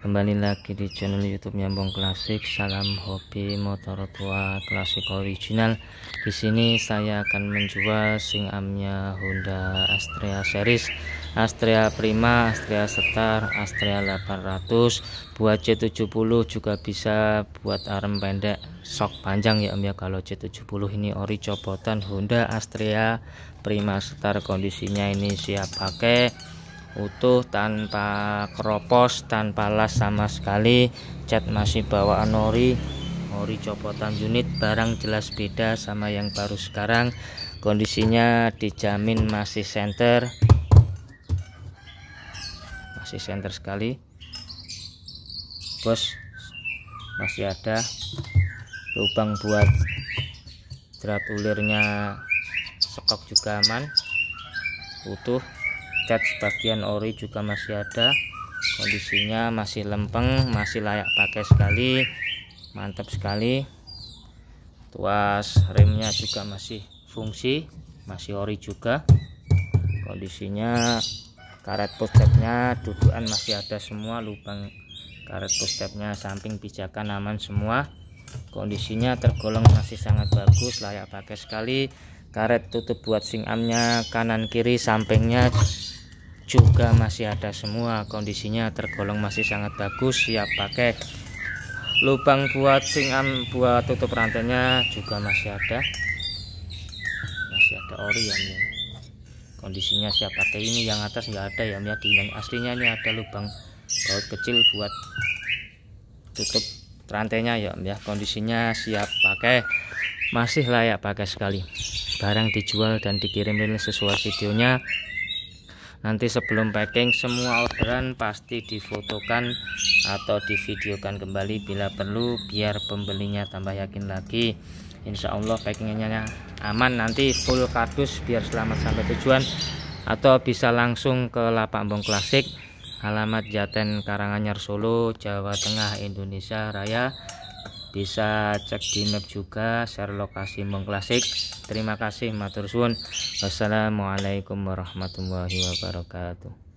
kembali lagi di channel YouTube Nyambung Klasik salam hobi motor tua klasik original di sini saya akan menjual singamnya Honda Astrea series Astrea Prima Astrea Star Astrea 800 buat C70 juga bisa buat arm pendek sok panjang ya om ya kalau C70 ini ori copotan Honda Astrea Prima Star kondisinya ini siap pakai utuh tanpa keropos tanpa las sama sekali cat masih bawa ori ori copotan unit barang jelas beda sama yang baru sekarang kondisinya dijamin masih center masih center sekali bos masih ada lubang buat drat ulirnya sekok juga aman utuh cat sebagian ori juga masih ada kondisinya masih lempeng masih layak pakai sekali mantap sekali tuas remnya juga masih fungsi masih ori juga kondisinya karet postepnya dudukan masih ada semua lubang karet postepnya samping pijakan aman semua kondisinya tergolong masih sangat bagus layak pakai sekali karet tutup buat singamnya kanan kiri sampingnya juga masih ada semua kondisinya tergolong masih sangat bagus siap pakai lubang buat singam buat tutup rantainya juga masih ada masih ada ori ya kondisinya siap pakai ini yang atas nggak ada ya ya di yang aslinya ini ada lubang baut kecil buat tutup rantainya ya ya kondisinya siap pakai masih layak pakai sekali barang dijual dan dikirim sesuai videonya nanti sebelum packing semua orderan pasti difotokan atau divideokan kembali bila perlu biar pembelinya tambah yakin lagi Insya Allah packingnya aman nanti full kardus biar selamat sampai tujuan atau bisa langsung ke lapak bong klasik alamat Jaten Karanganyar Solo Jawa Tengah Indonesia Raya bisa cek di map juga share lokasi bong klasik Terima kasih matur suwun. Wassalamualaikum warahmatullahi wabarakatuh.